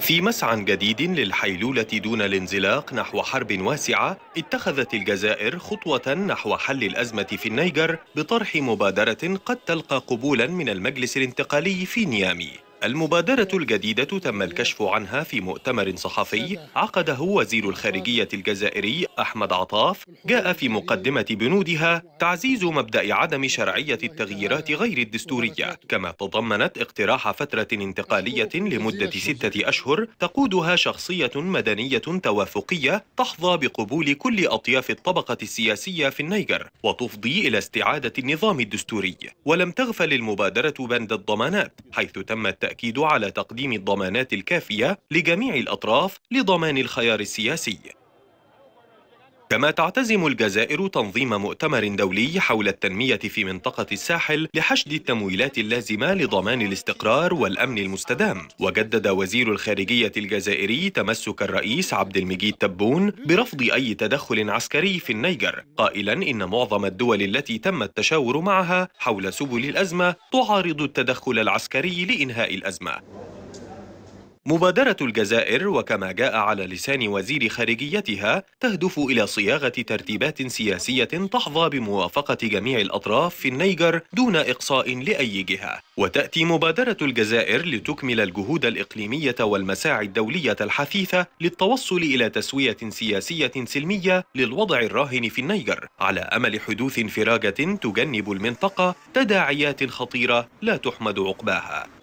في مسعى جديد للحيلولة دون الانزلاق نحو حرب واسعة اتخذت الجزائر خطوة نحو حل الأزمة في النيجر بطرح مبادرة قد تلقى قبولا من المجلس الانتقالي في نيامي المبادرة الجديدة تم الكشف عنها في مؤتمر صحفي عقده وزير الخارجية الجزائري أحمد عطاف جاء في مقدمة بنودها تعزيز مبدأ عدم شرعية التغييرات غير الدستورية كما تضمنت اقتراح فترة انتقالية لمدة ستة أشهر تقودها شخصية مدنية توافقية تحظى بقبول كل أطياف الطبقة السياسية في النيجر وتفضي إلى استعادة النظام الدستوري ولم تغفل المبادرة بند الضمانات حيث تم التأكيد التأكيد على تقديم الضمانات الكافية لجميع الأطراف لضمان الخيار السياسي كما تعتزم الجزائر تنظيم مؤتمر دولي حول التنمية في منطقة الساحل لحشد التمويلات اللازمة لضمان الاستقرار والأمن المستدام وجدد وزير الخارجية الجزائري تمسك الرئيس عبد المجيد تبون برفض أي تدخل عسكري في النيجر قائلا إن معظم الدول التي تم التشاور معها حول سبل الأزمة تعارض التدخل العسكري لإنهاء الأزمة مبادرة الجزائر وكما جاء على لسان وزير خارجيتها تهدف إلى صياغة ترتيبات سياسية تحظى بموافقة جميع الأطراف في النيجر دون إقصاء لأي جهة وتأتي مبادرة الجزائر لتكمل الجهود الإقليمية والمساعي الدولية الحثيثة للتوصل إلى تسوية سياسية سلمية للوضع الراهن في النيجر على أمل حدوث انفراجة تجنب المنطقة تداعيات خطيرة لا تحمد عقباها